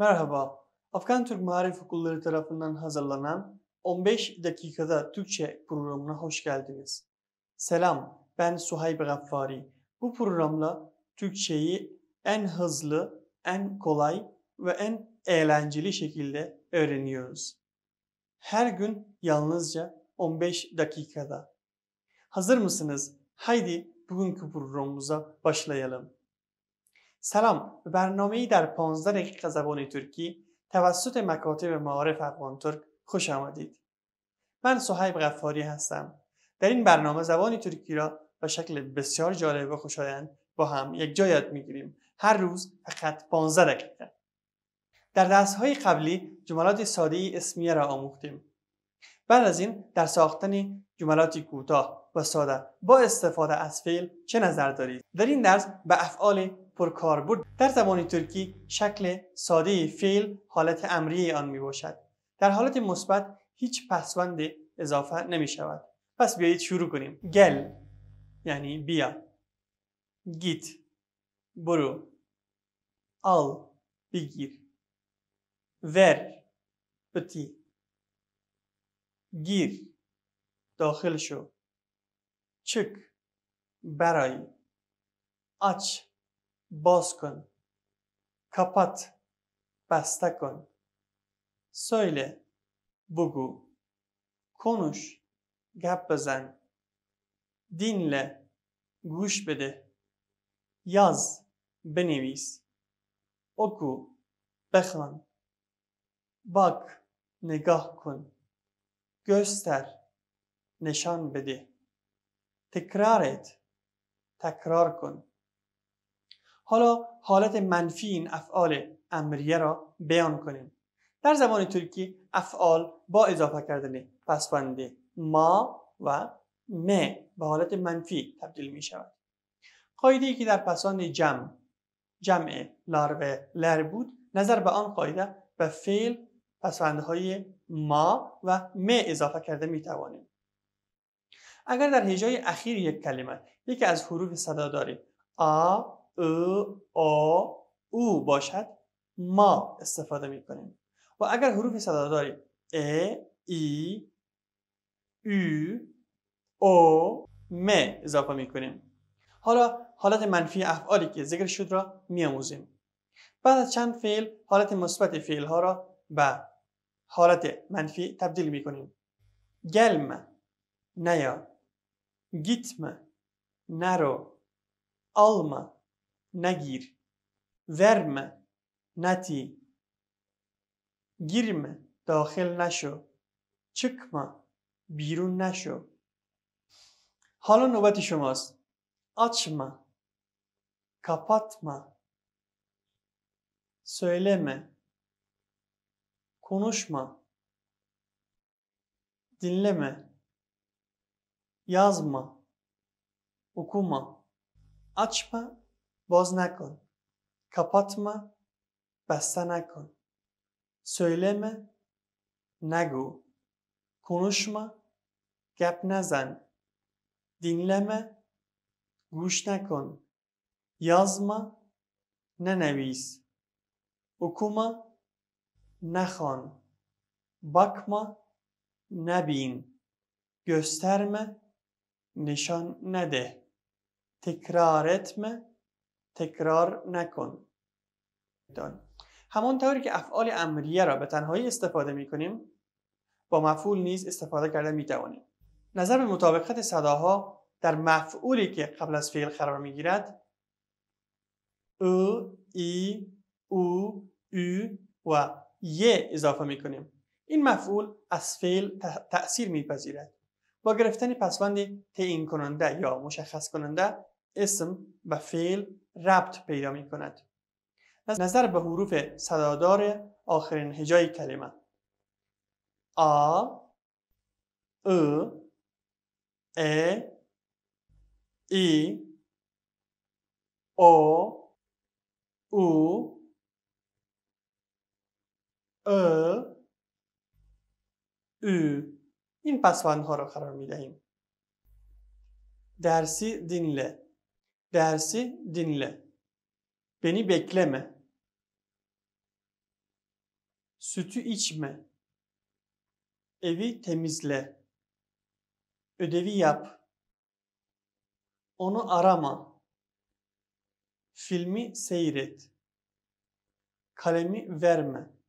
Merhaba, Afgan Türk Maarif Okulları tarafından hazırlanan 15 dakikada Türkçe programına hoş geldiniz. Selam, ben Suhayb Gaffari. Bu programla Türkçeyi en hızlı, en kolay ve en eğlenceli şekilde öğreniyoruz. Her gün yalnızca 15 dakikada. Hazır mısınız? Haydi bugünkü programımıza başlayalım. سلام به برنامه ای در 15 دقیقه زبان ترکی توسط مکاتب معارف افغان ترک خوش آمدید من صاحب غفاری هستم در این برنامه زبان ترکی را به شکل بسیار جالب و خوشایند با هم یک جا یاد میگیریم هر روز فقط 15 دقیقه در درس های قبلی جملات ساده اسمیه را آموختیم بعد از این در ساختن جملاتی کوتاه و ساده با استفاده از فعل چه نظر دارید در این درس به افعال پرکاربرد در زبان ترکی شکل ساده فعل حالت امری آن می باشد در حالت مثبت هیچ پسوند اضافه نمی شود پس بیایید شروع کنیم گل یعنی بیا گیت برو آل بگیر ور بتی گیر داخل شو چک برای aç باز کن kapat بسته کن söyle بگو konuş gap بزن dinle گوش بده یاز بنویس oku بخوان باک نگاه کن göster, نشان بده. تکرارت، تکرار کن. حالا حالت منفی این افعال امریه را بیان کنیم. در زبان ترکی افعال با اضافه کردن پسوند ما و م به حالت منفی تبدیل می شود. قاعده که در پسوند جمع جمع لار و لر بود نظر به آن قاعده به فعل های ما و م اضافه کرده می توانیم. اگر در هجای اخیر یک کلمه یکی از حروف صدا داری آ، او، آ، او باشد ما استفاده می کنیم. و اگر حروف صدا داری ا، ای، او، او، م اضافه می کنیم. حالا حالت منفی افعالی که ذکر شد را می آموزیم. بعد از چند فعل حالت مثبت فعل ها را به حالت منفی تبدیل می کنیم گلم نیا گیتم نرو آلم نگیر ورم نتی گیرم داخل نشو چکم بیرون نشو حالا نوبت شماست آچم کپاتم سویلم konuşma, dinleme, yazma, okuma, açma, bozna kapatma, bestene söyleme, negu, konuşma, gap nezen, dinleme, guş nekon, yazma, neneviz, okuma, نخوان بکما نبین گسترم نشان نده تکرار etme تکرار نکن طوری که افعال امریه را به تنهایی استفاده می کنیم با مفعول نیز استفاده کرده می توانیم نظر به مطابقت صداها در مفعولی که قبل از فعل قرار می گیرد او ای او او و یه اضافه میکنیم این مفعول از فعل تأثیر میپذیرد با گرفتن پسوند تعیین کننده یا مشخص کننده اسم و فعل ربط پیدا می کند. نظر به حروف صدادار آخرین هجای کلمه آ ا ا ای او او ا ü این پسوند ها را قرار می دهیم درسی dinle درسی dinle beni bekleme sütü içme evi temizle ödevi yap onu arama filmi seyret kalemi verme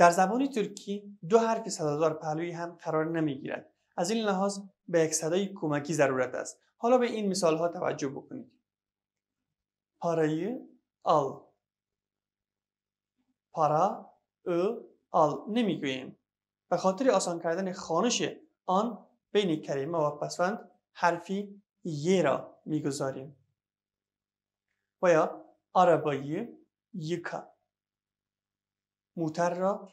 در زبان ترکی دو حرف صدادار پهلوی هم قرار نمیگیرد از این لحاظ به یک صدای کمکی ضرورت است حالا به این مثال ها توجه بکنید پارای آل پارا او آل نمیگوییم به خاطر آسان کردن خانش آن بین کریمه و پسوند حرفی یه را میگذاریم و یا عربایی یکا موتر را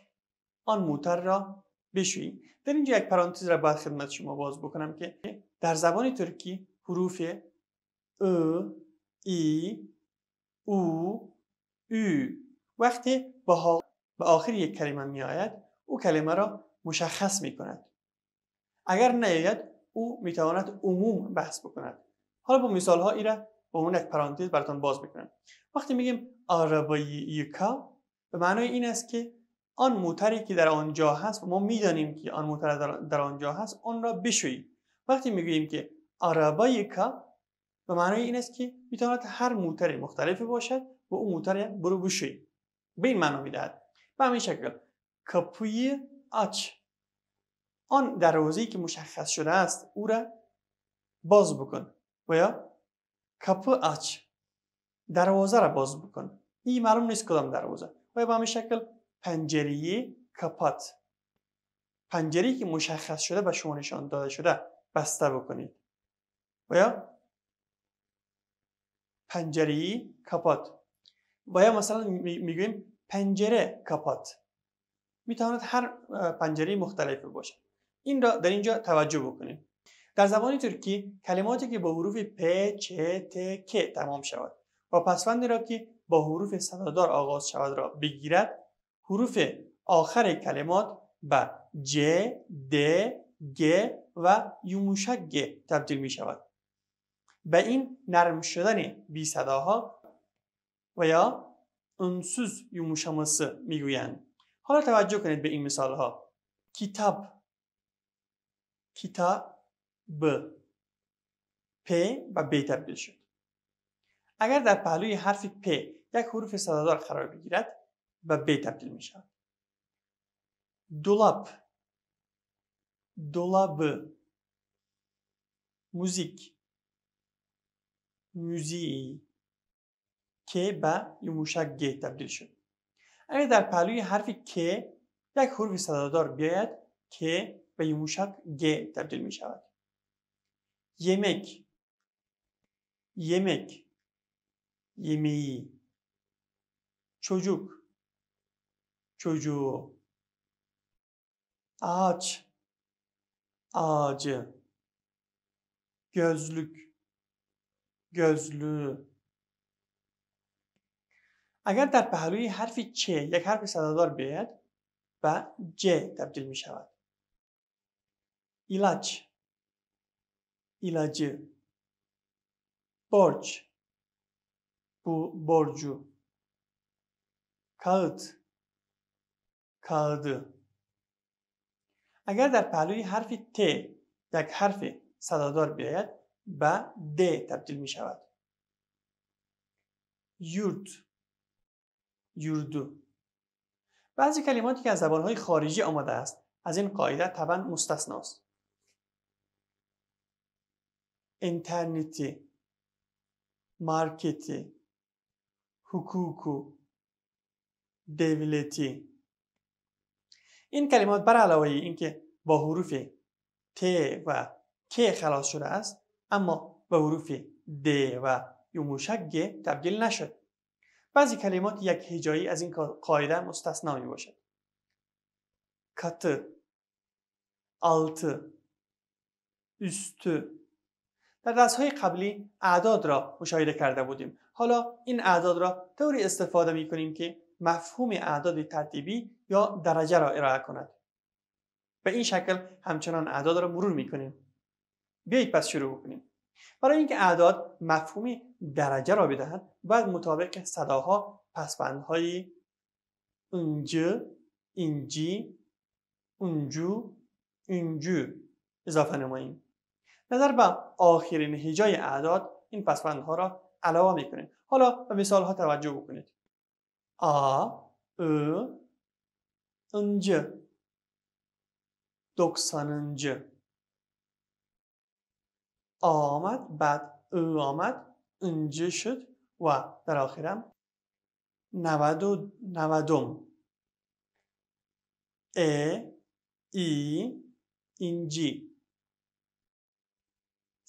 آن موتر را بشوییم در اینجا یک پرانتز را باید خدمت شما باز بکنم که در زبان ترکی حروف ا ای او او وقتی به آخر یک کلمه می آید او کلمه را مشخص می کند اگر نیاید او می تواند عموم بحث بکند حالا با مثال ها ای را به اون یک پرانتز براتون باز میکنم وقتی میگیم آرابایی یکا به معنای این است که آن موتری که در آنجا هست و ما میدانیم که آن موتر در آنجا هست آن را بشوییم وقتی میگوییم که عربای کا به معنای این است که میتواند هر موتری مختلفی باشد و اون موتر برو بشوی به این معنا میدهد به همین شکل کپوی اچ آن دروازه‌ای که مشخص شده است او را باز بکن و یا کپو اچ دروازه را باز بکن این معلوم نیست کدام دروازه و به شکل پنجری کپات پنجری که مشخص شده و شما نشان داده شده بسته بکنید و یا پنجری کپات و یا مثلا میگویم پنجره کپات میتواند هر پنجره مختلف باشد. این را در اینجا توجه بکنید در زبان ترکی کلماتی که با حروف پ چ ت ک تمام شود و پسوندی را که با حروف صدادار آغاز شود را بگیرد حروف آخر کلمات به ج، د، گ و یوموشک گ تبدیل می شود به این نرم شدن بی صداها و یا انسوز می گویند حالا توجه کنید به این مثال ها کتاب کتاب پ و ب تبدیل شد اگر در پهلوی حرف پ یک حروف صدادار قرار بگیرد و به تبدیل می شود دولاب دولاب موزیک موزی که به یموشک گه تبدیل شد اگر در پهلوی حرف که یک حروف صدادار بیاید که به یموشک گه تبدیل می شود یمک یمک یمیی çocuk, çocuğu, ağaç, ağacı, gözlük, gözlüğü. اگر در پهلوی حرف چه یک حرف صدادار بیاید به ج تبدیل می شود. ایلاج ایلاجی برج برجو اگر در پهلوی حرف ت یک حرف صدادار بیاید به د تبدیل می شود یورد یوردو بعضی کلماتی که از زبانهای خارجی آمده است از این قاعده طبعا مستثناست اینترنتی مارکتی حکوکو دولتی این کلمات بر علاوه اینکه با حروف ت و ک خلاص شده است اما با حروف د و یوموشک گ تبدیل نشد بعضی کلمات یک هجایی از این قاعده مستثنا باشد کت آلت است در درس های قبلی اعداد را مشاهده کرده بودیم حالا این اعداد را طوری استفاده می کنیم که مفهوم اعداد ترتیبی یا درجه را ارائه کند به این شکل همچنان اعداد را مرور میکنیم بیایید پس شروع کنیم برای اینکه اعداد مفهوم درجه را بدهند باید مطابق صداها پسبندهای اونج اینجی اونجو اینجو اضافه نماییم نظر به آخرین هجای اعداد این پسبندها را علاوه میکنیم حالا به مثال ها توجه بکنید a, ı, ıncı, doksanıncı. آمد بعد او آمد انجه شد و در آخرم نود و نودم ای ای اینجی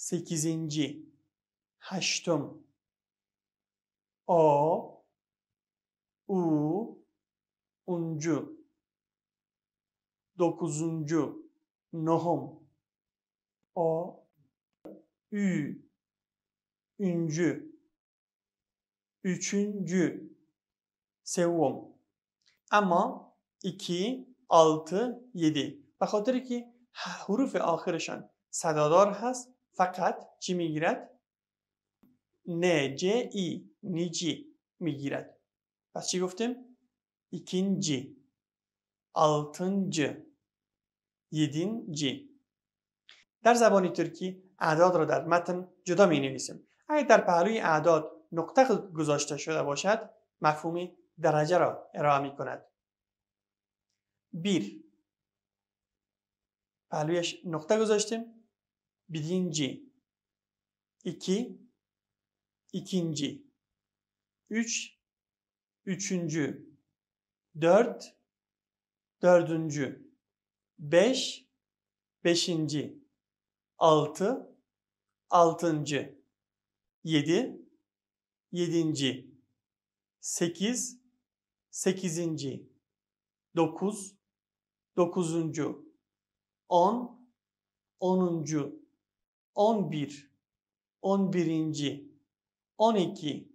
سکیزینجی هشتم آ u, uncu, dokuzuncu, nohum, o, ü, üncü, üçüncü, sevum. Ama iki, altı, yedi. به خاطر که حروف آخرشان صدادار هست فقط چی میگیرد؟ نجی نیجی میگیرد پس چی گفتیم؟ ikinci, یدین یدینجی در زبان ترکی اعداد را در متن جدا می نویسیم. اگر در پهلوی اعداد نقطه گذاشته شده باشد مفهوم درجه را ارائه می کند. بیر پهلویش نقطه گذاشتیم بیدینجی ایکی ایکینجی 3 üçüncü, dört, dördüncü, beş, beşinci, altı, altıncı, yedi, yedinci, sekiz, sekizinci, dokuz, dokuzuncu, on, onuncu, on bir, on birinci, on iki,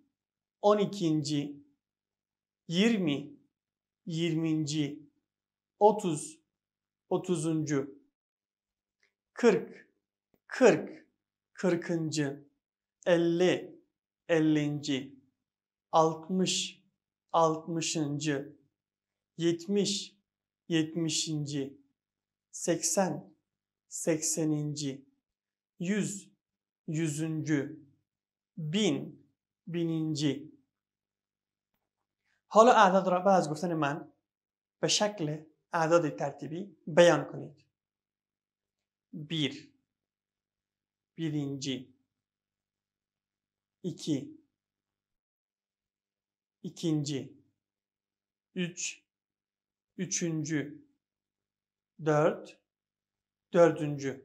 on ikinci, 20, 20. 30, 30. 40, 40, 40. 50, 50. 60, 60. 70, 70. 80, 80. 100, 100. 1000, 1000. حالا اعداد را بعد از گفتن من به شکل اعداد ترتیبی بیان کنید بیر بیرینجی ایکی ایکینجی üç, üçüncü, dört, dördüncü.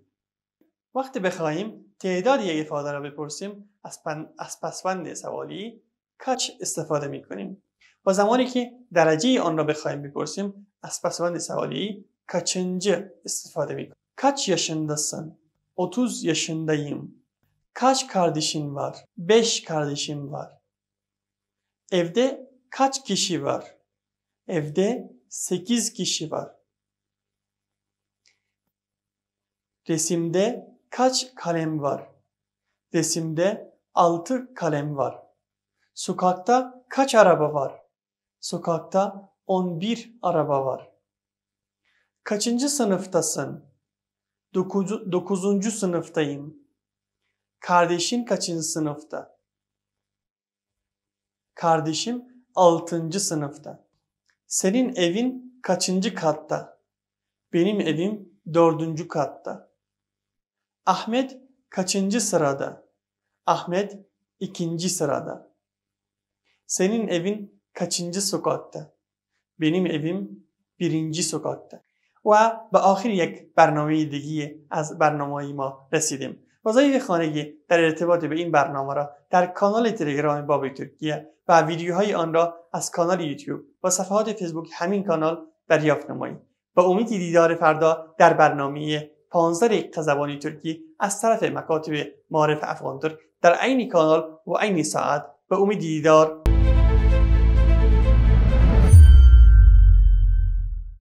وقتی بخواهیم تعداد یک افاده را بپرسیم از, پسوند سوالی کچ استفاده می کنیم. و زمانی که درجه آن را بخوایم بپرسیم از پسوند سوالی kaçıncı استفاده می Kaç yaşındasın? 30 yaşındayım. Kaç kardeşin var? 5 kardeşim var. Evde kaç kişi var? Evde sekiz kişi var. Resimde kaç kalem var? Resimde altı kalem var. Sokakta kaç araba var? Sokakta 11 araba var. Kaçıncı sınıftasın? 9. Dokuz, sınıftayım. Kardeşin kaçıncı sınıfta? Kardeşim 6. sınıfta. Senin evin kaçıncı katta? Benim evim dördüncü katta. Ahmet kaçıncı sırada? Ahmet ikinci sırada. Senin evin kaçıncı sokakta? Benim evim birinci sokakta. و به آخر یک برنامه دیگی از برنامه ما رسیدیم وظایف خانگی در ارتباط به این برنامه را در کانال تلگرام باب ترکیه و ویدیوهای آن را از کانال یوتیوب و صفحات فیسبوک همین کانال دریافت نمایید با امید دیدار فردا در برنامه 15 دقیقه زبانی ترکی از طرف مکاتب معارف افغان در عین کانال و عین ساعت به امید دیدار